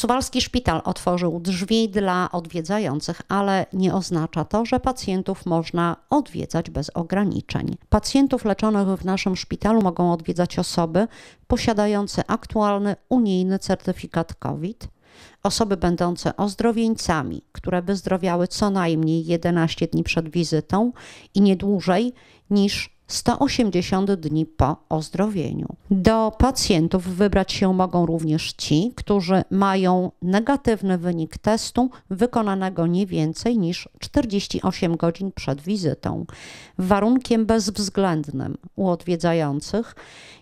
Suwalski Szpital otworzył drzwi dla odwiedzających, ale nie oznacza to, że pacjentów można odwiedzać bez ograniczeń. Pacjentów leczonych w naszym szpitalu mogą odwiedzać osoby posiadające aktualny unijny certyfikat COVID, osoby będące ozdrowieńcami, które wyzdrowiały co najmniej 11 dni przed wizytą i nie dłużej niż 180 dni po ozdrowieniu. Do pacjentów wybrać się mogą również ci, którzy mają negatywny wynik testu wykonanego nie więcej niż 48 godzin przed wizytą. Warunkiem bezwzględnym u odwiedzających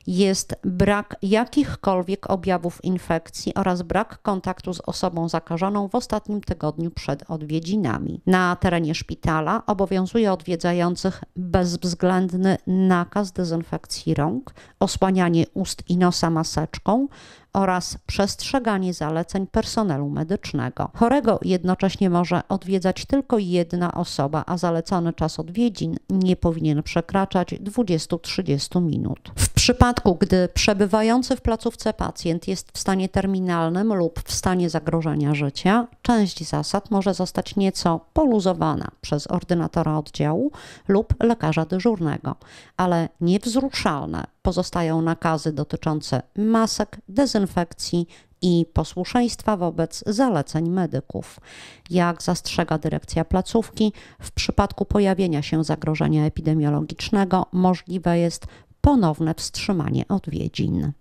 jest brak jakichkolwiek objawów infekcji oraz brak kontaktu z osobą zakażoną w ostatnim tygodniu przed odwiedzinami. Na terenie szpitala obowiązuje odwiedzających bezwzględny nakaz dezynfekcji rąk, osłanianie ust i nosa maseczką oraz przestrzeganie zaleceń personelu medycznego. Chorego jednocześnie może odwiedzać tylko jedna osoba, a zalecony czas odwiedzin nie powinien przekraczać 20-30 minut przypadku, gdy przebywający w placówce pacjent jest w stanie terminalnym lub w stanie zagrożenia życia, część zasad może zostać nieco poluzowana przez ordynatora oddziału lub lekarza dyżurnego, ale niewzruszalne pozostają nakazy dotyczące masek, dezynfekcji, i posłuszeństwa wobec zaleceń medyków. Jak zastrzega dyrekcja placówki, w przypadku pojawienia się zagrożenia epidemiologicznego możliwe jest ponowne wstrzymanie odwiedzin.